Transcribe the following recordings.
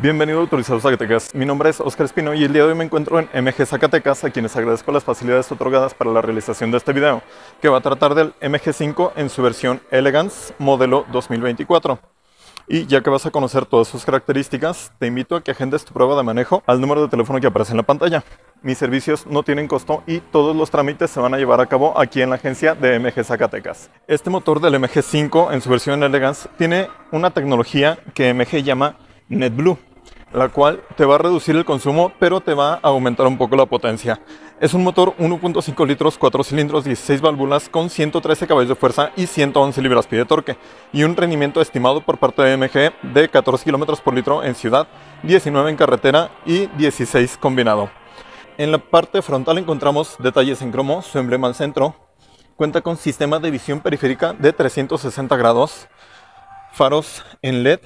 Bienvenido a Autorizado Zacatecas, mi nombre es Oscar Espino y el día de hoy me encuentro en MG Zacatecas a quienes agradezco las facilidades otorgadas para la realización de este video, que va a tratar del MG5 en su versión Elegance modelo 2024. Y ya que vas a conocer todas sus características, te invito a que agendes tu prueba de manejo al número de teléfono que aparece en la pantalla. Mis servicios no tienen costo y todos los trámites se van a llevar a cabo aquí en la agencia de MG Zacatecas. Este motor del MG5 en su versión Elegance tiene una tecnología que MG llama NetBlue la cual te va a reducir el consumo, pero te va a aumentar un poco la potencia. Es un motor 1.5 litros, 4 cilindros, 16 válvulas con 113 caballos de fuerza y 111 libras-pie de torque y un rendimiento estimado por parte de MG de 14 km por litro en ciudad, 19 en carretera y 16 combinado. En la parte frontal encontramos detalles en cromo, su emblema al centro, cuenta con sistema de visión periférica de 360 grados, faros en LED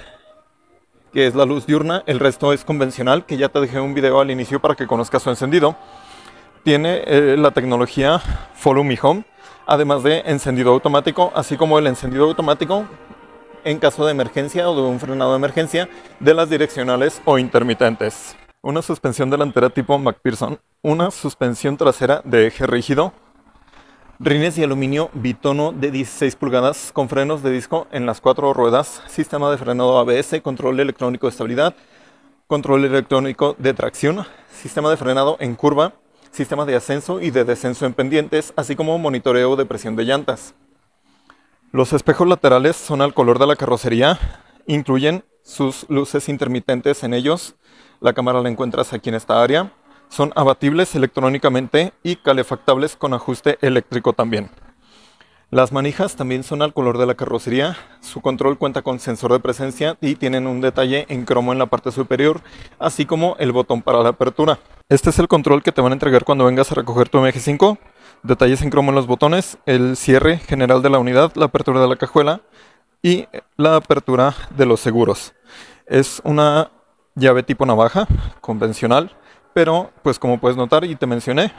que es la luz diurna, el resto es convencional, que ya te dejé un video al inicio para que conozcas su encendido. Tiene eh, la tecnología Follow Me Home, además de encendido automático, así como el encendido automático en caso de emergencia o de un frenado de emergencia de las direccionales o intermitentes. Una suspensión delantera tipo McPherson, una suspensión trasera de eje rígido, Rines y aluminio bitono de 16 pulgadas con frenos de disco en las cuatro ruedas, sistema de frenado ABS, control electrónico de estabilidad, control electrónico de tracción, sistema de frenado en curva, sistema de ascenso y de descenso en pendientes, así como monitoreo de presión de llantas. Los espejos laterales son al color de la carrocería, incluyen sus luces intermitentes en ellos. La cámara la encuentras aquí en esta área. Son abatibles electrónicamente y calefactables con ajuste eléctrico también. Las manijas también son al color de la carrocería, su control cuenta con sensor de presencia y tienen un detalle en cromo en la parte superior, así como el botón para la apertura. Este es el control que te van a entregar cuando vengas a recoger tu MG5, detalles en cromo en los botones, el cierre general de la unidad, la apertura de la cajuela y la apertura de los seguros. Es una llave tipo navaja convencional pero pues como puedes notar y te mencioné,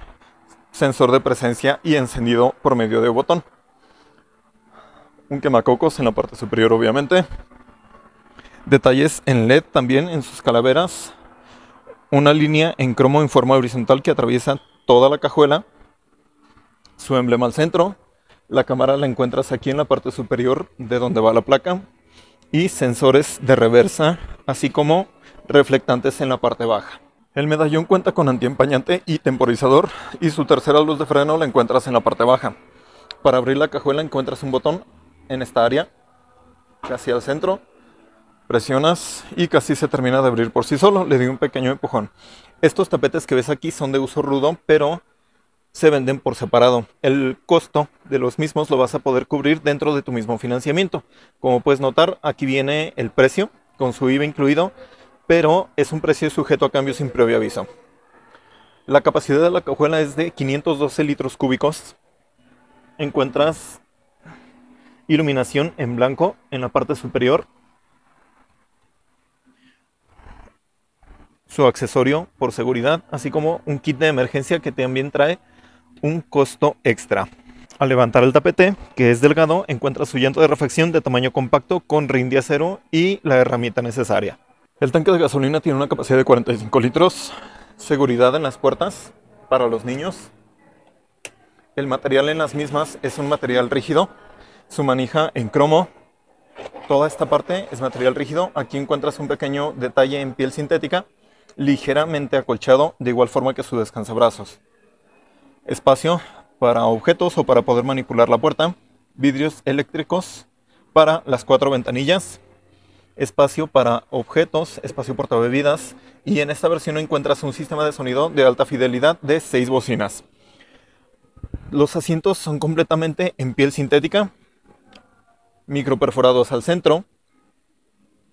sensor de presencia y encendido por medio de botón. Un quemacocos en la parte superior obviamente. Detalles en LED también en sus calaveras. Una línea en cromo en forma horizontal que atraviesa toda la cajuela. Su emblema al centro. La cámara la encuentras aquí en la parte superior de donde va la placa. Y sensores de reversa, así como reflectantes en la parte baja. El medallón cuenta con antiempañante y temporizador y su tercera luz de freno la encuentras en la parte baja. Para abrir la cajuela encuentras un botón en esta área, casi al centro. Presionas y casi se termina de abrir por sí solo. Le di un pequeño empujón. Estos tapetes que ves aquí son de uso rudo, pero se venden por separado. El costo de los mismos lo vas a poder cubrir dentro de tu mismo financiamiento. Como puedes notar, aquí viene el precio con su IVA incluido pero es un precio sujeto a cambios sin previo aviso. La capacidad de la cajuela es de 512 litros cúbicos. Encuentras iluminación en blanco en la parte superior. Su accesorio por seguridad, así como un kit de emergencia que también trae un costo extra. Al levantar el tapete, que es delgado, encuentras su llanto de refacción de tamaño compacto con rindia de acero y la herramienta necesaria. El tanque de gasolina tiene una capacidad de 45 litros. Seguridad en las puertas para los niños. El material en las mismas es un material rígido. Su manija en cromo. Toda esta parte es material rígido. Aquí encuentras un pequeño detalle en piel sintética, ligeramente acolchado, de igual forma que su descansabrazos. Espacio para objetos o para poder manipular la puerta. Vidrios eléctricos para las cuatro ventanillas espacio para objetos, espacio bebidas y en esta versión encuentras un sistema de sonido de alta fidelidad de 6 bocinas. Los asientos son completamente en piel sintética, microperforados al centro,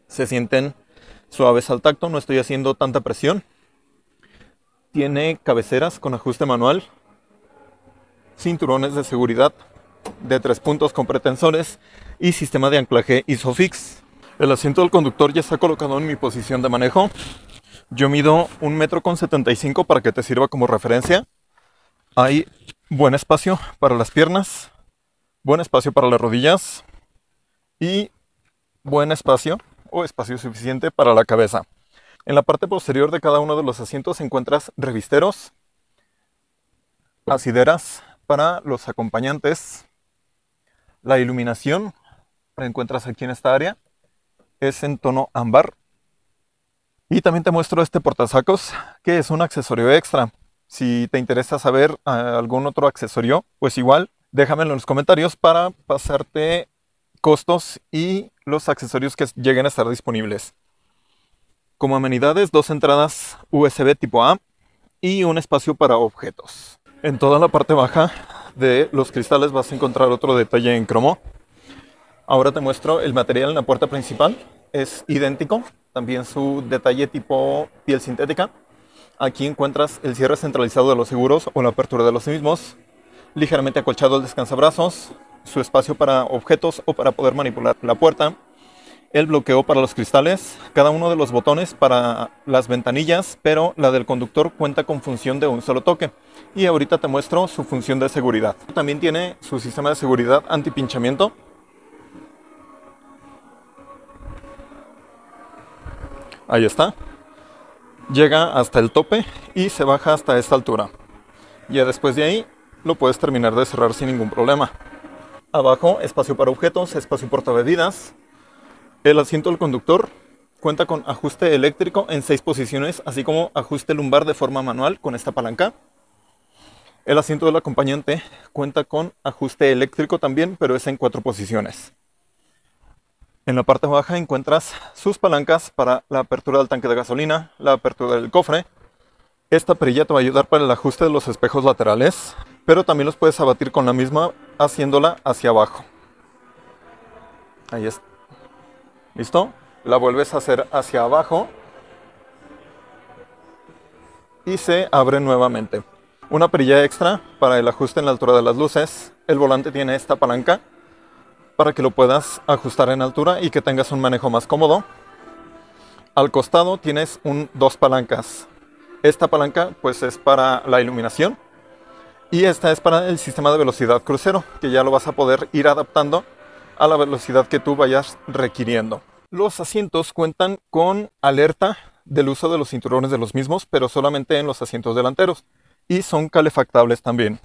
se sienten suaves al tacto, no estoy haciendo tanta presión. Tiene cabeceras con ajuste manual, cinturones de seguridad de tres puntos con pretensores y sistema de anclaje ISOFIX. El asiento del conductor ya está colocado en mi posición de manejo. Yo mido un metro con 75 para que te sirva como referencia. Hay buen espacio para las piernas, buen espacio para las rodillas y buen espacio o espacio suficiente para la cabeza. En la parte posterior de cada uno de los asientos encuentras revisteros, asideras para los acompañantes, la iluminación, la encuentras aquí en esta área, es en tono ámbar. Y también te muestro este portasacos, que es un accesorio extra. Si te interesa saber ah, algún otro accesorio, pues igual déjamelo en los comentarios para pasarte costos y los accesorios que lleguen a estar disponibles. Como amenidades, dos entradas USB tipo A y un espacio para objetos. En toda la parte baja de los cristales vas a encontrar otro detalle en cromo, Ahora te muestro el material en la puerta principal. Es idéntico, también su detalle tipo piel sintética. Aquí encuentras el cierre centralizado de los seguros o la apertura de los mismos, ligeramente acolchado el descansabrazos, su espacio para objetos o para poder manipular la puerta, el bloqueo para los cristales, cada uno de los botones para las ventanillas, pero la del conductor cuenta con función de un solo toque. Y ahorita te muestro su función de seguridad. También tiene su sistema de seguridad antipinchamiento, ahí está, llega hasta el tope y se baja hasta esta altura. Ya después de ahí lo puedes terminar de cerrar sin ningún problema. Abajo, espacio para objetos, espacio bebidas. El asiento del conductor cuenta con ajuste eléctrico en seis posiciones, así como ajuste lumbar de forma manual con esta palanca. El asiento del acompañante cuenta con ajuste eléctrico también, pero es en cuatro posiciones. En la parte baja encuentras sus palancas para la apertura del tanque de gasolina, la apertura del cofre. Esta perilla te va a ayudar para el ajuste de los espejos laterales, pero también los puedes abatir con la misma haciéndola hacia abajo. Ahí está. ¿Listo? La vuelves a hacer hacia abajo y se abre nuevamente. Una perilla extra para el ajuste en la altura de las luces. El volante tiene esta palanca para que lo puedas ajustar en altura y que tengas un manejo más cómodo. Al costado tienes un, dos palancas. Esta palanca pues es para la iluminación y esta es para el sistema de velocidad crucero, que ya lo vas a poder ir adaptando a la velocidad que tú vayas requiriendo. Los asientos cuentan con alerta del uso de los cinturones de los mismos, pero solamente en los asientos delanteros y son calefactables también.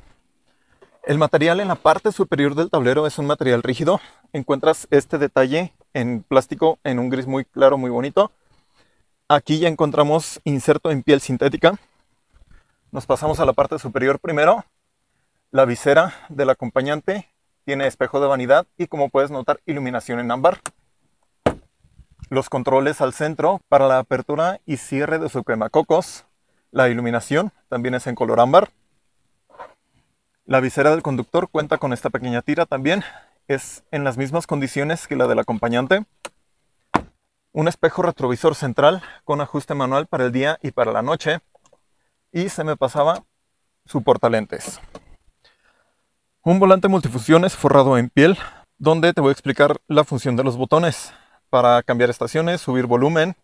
El material en la parte superior del tablero es un material rígido. Encuentras este detalle en plástico en un gris muy claro, muy bonito. Aquí ya encontramos inserto en piel sintética. Nos pasamos a la parte superior primero. La visera del acompañante tiene espejo de vanidad y como puedes notar iluminación en ámbar. Los controles al centro para la apertura y cierre de su cocos. La iluminación también es en color ámbar. La visera del conductor cuenta con esta pequeña tira también. Es en las mismas condiciones que la del acompañante. Un espejo retrovisor central con ajuste manual para el día y para la noche. Y se me pasaba su portalentes. Un volante multifunciones forrado en piel, donde te voy a explicar la función de los botones. Para cambiar estaciones, subir volumen,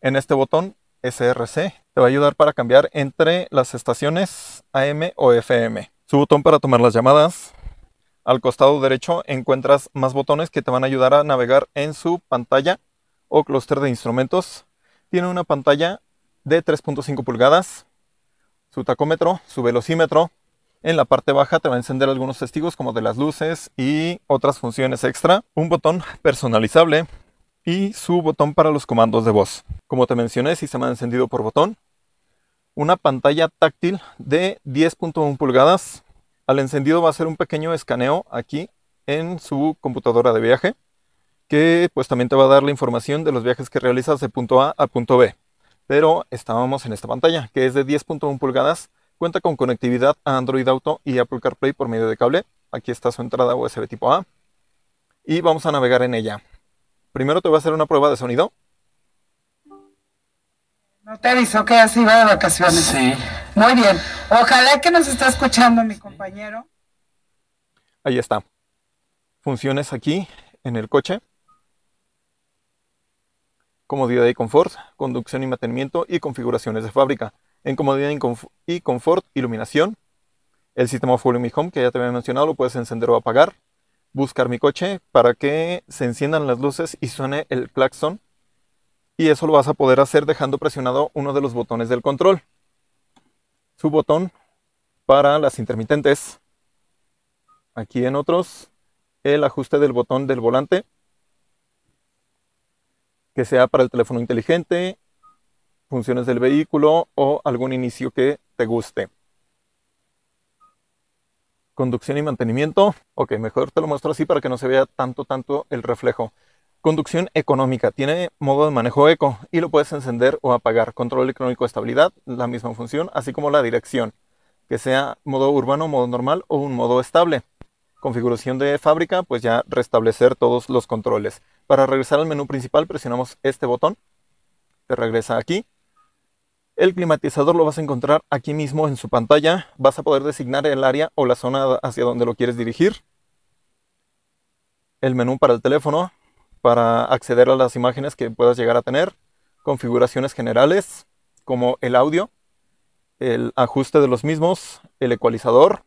en este botón SRC te va a ayudar para cambiar entre las estaciones AM o FM su botón para tomar las llamadas. Al costado derecho encuentras más botones que te van a ayudar a navegar en su pantalla o clúster de instrumentos. Tiene una pantalla de 3.5 pulgadas, su tacómetro, su velocímetro. En la parte baja te va a encender algunos testigos como de las luces y otras funciones extra. Un botón personalizable y su botón para los comandos de voz. Como te mencioné, si me ha encendido por botón, una pantalla táctil de 10.1 pulgadas. Al encendido va a ser un pequeño escaneo aquí en su computadora de viaje, que pues también te va a dar la información de los viajes que realizas de punto A a punto B. Pero estábamos en esta pantalla, que es de 10.1 pulgadas, cuenta con conectividad a Android Auto y Apple CarPlay por medio de cable. Aquí está su entrada USB tipo A. Y vamos a navegar en ella. Primero te voy a hacer una prueba de sonido. No te avisó que ya se iba de vacaciones. Sí. Muy bien. Ojalá que nos esté escuchando mi compañero. Ahí está. Funciones aquí en el coche. Comodidad y confort, conducción y mantenimiento y configuraciones de fábrica. En comodidad y confort, iluminación. El sistema Full Home que ya te había mencionado lo puedes encender o apagar. Buscar mi coche para que se enciendan las luces y suene el claxon y eso lo vas a poder hacer dejando presionado uno de los botones del control. Su botón para las intermitentes. Aquí en otros, el ajuste del botón del volante, que sea para el teléfono inteligente, funciones del vehículo o algún inicio que te guste. Conducción y mantenimiento. Ok, mejor te lo muestro así para que no se vea tanto, tanto el reflejo. Conducción económica. Tiene modo de manejo eco y lo puedes encender o apagar. Control electrónico de estabilidad, la misma función, así como la dirección, que sea modo urbano, modo normal o un modo estable. Configuración de fábrica, pues ya restablecer todos los controles. Para regresar al menú principal presionamos este botón. Te regresa aquí. El climatizador lo vas a encontrar aquí mismo en su pantalla. Vas a poder designar el área o la zona hacia donde lo quieres dirigir. El menú para el teléfono, para acceder a las imágenes que puedas llegar a tener, configuraciones generales como el audio, el ajuste de los mismos, el ecualizador,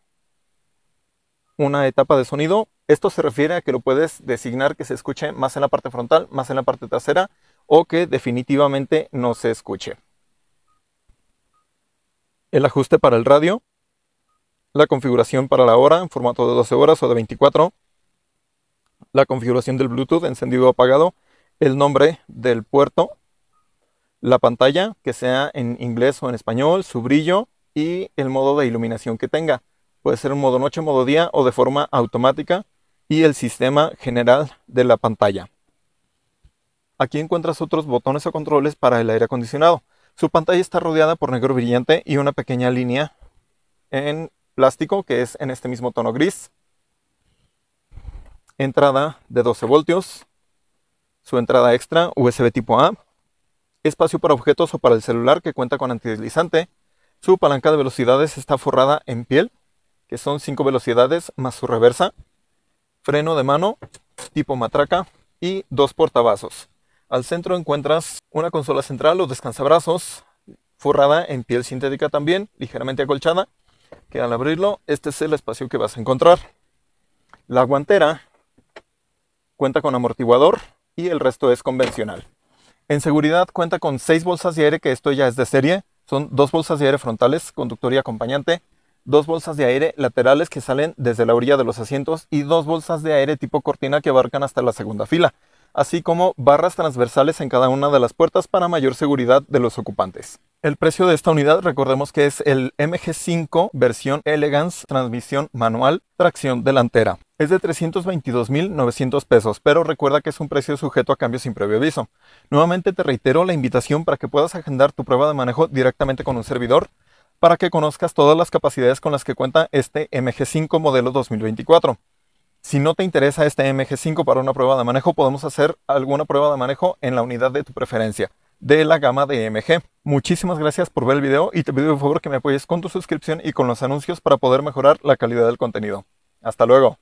una etapa de sonido. Esto se refiere a que lo puedes designar que se escuche más en la parte frontal, más en la parte trasera o que definitivamente no se escuche. El ajuste para el radio, la configuración para la hora en formato de 12 horas o de 24, la configuración del Bluetooth, encendido o apagado, el nombre del puerto, la pantalla, que sea en inglés o en español, su brillo y el modo de iluminación que tenga. Puede ser un modo noche, modo día o de forma automática y el sistema general de la pantalla. Aquí encuentras otros botones o controles para el aire acondicionado. Su pantalla está rodeada por negro brillante y una pequeña línea en plástico que es en este mismo tono gris entrada de 12 voltios, su entrada extra USB tipo A, espacio para objetos o para el celular que cuenta con antideslizante, su palanca de velocidades está forrada en piel, que son 5 velocidades más su reversa, freno de mano tipo matraca y dos portavasos. Al centro encuentras una consola central o descansabrazos, forrada en piel sintética también, ligeramente acolchada, que al abrirlo este es el espacio que vas a encontrar. La guantera cuenta con amortiguador y el resto es convencional. En seguridad cuenta con seis bolsas de aire, que esto ya es de serie. Son dos bolsas de aire frontales, conductor y acompañante, dos bolsas de aire laterales que salen desde la orilla de los asientos y dos bolsas de aire tipo cortina que abarcan hasta la segunda fila, así como barras transversales en cada una de las puertas para mayor seguridad de los ocupantes. El precio de esta unidad, recordemos que es el MG5 versión Elegance transmisión manual, tracción delantera es de 322.900 pesos, pero recuerda que es un precio sujeto a cambio sin previo aviso. Nuevamente te reitero la invitación para que puedas agendar tu prueba de manejo directamente con un servidor para que conozcas todas las capacidades con las que cuenta este MG5 modelo 2024. Si no te interesa este MG5 para una prueba de manejo, podemos hacer alguna prueba de manejo en la unidad de tu preferencia de la gama de MG. Muchísimas gracias por ver el video y te pido por favor que me apoyes con tu suscripción y con los anuncios para poder mejorar la calidad del contenido. Hasta luego.